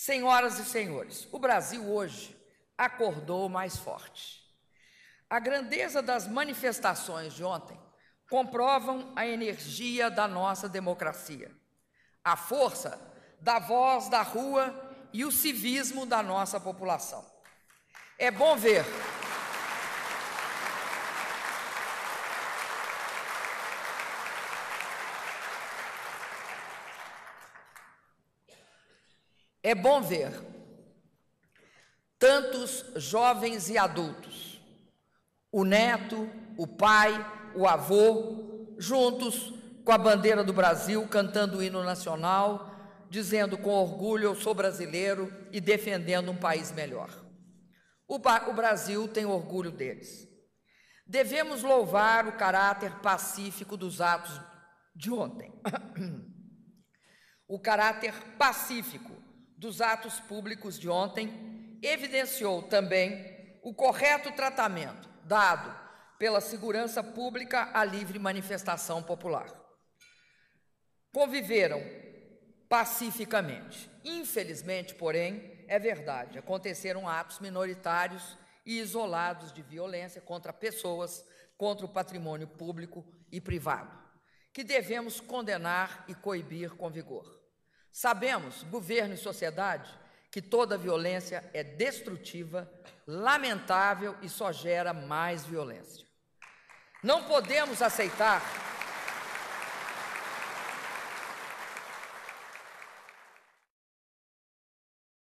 Senhoras e senhores, o Brasil hoje acordou mais forte. A grandeza das manifestações de ontem comprovam a energia da nossa democracia, a força da voz da rua e o civismo da nossa população. É bom ver É bom ver tantos jovens e adultos, o neto, o pai, o avô, juntos com a bandeira do Brasil, cantando o hino nacional, dizendo com orgulho: Eu sou brasileiro e defendendo um país melhor. O, o Brasil tem orgulho deles. Devemos louvar o caráter pacífico dos atos de ontem. o caráter pacífico dos atos públicos de ontem evidenciou também o correto tratamento dado pela segurança pública à livre manifestação popular. Conviveram pacificamente. Infelizmente, porém, é verdade, aconteceram atos minoritários e isolados de violência contra pessoas, contra o patrimônio público e privado, que devemos condenar e coibir com vigor. Sabemos, governo e sociedade, que toda violência é destrutiva, lamentável e só gera mais violência. Não podemos aceitar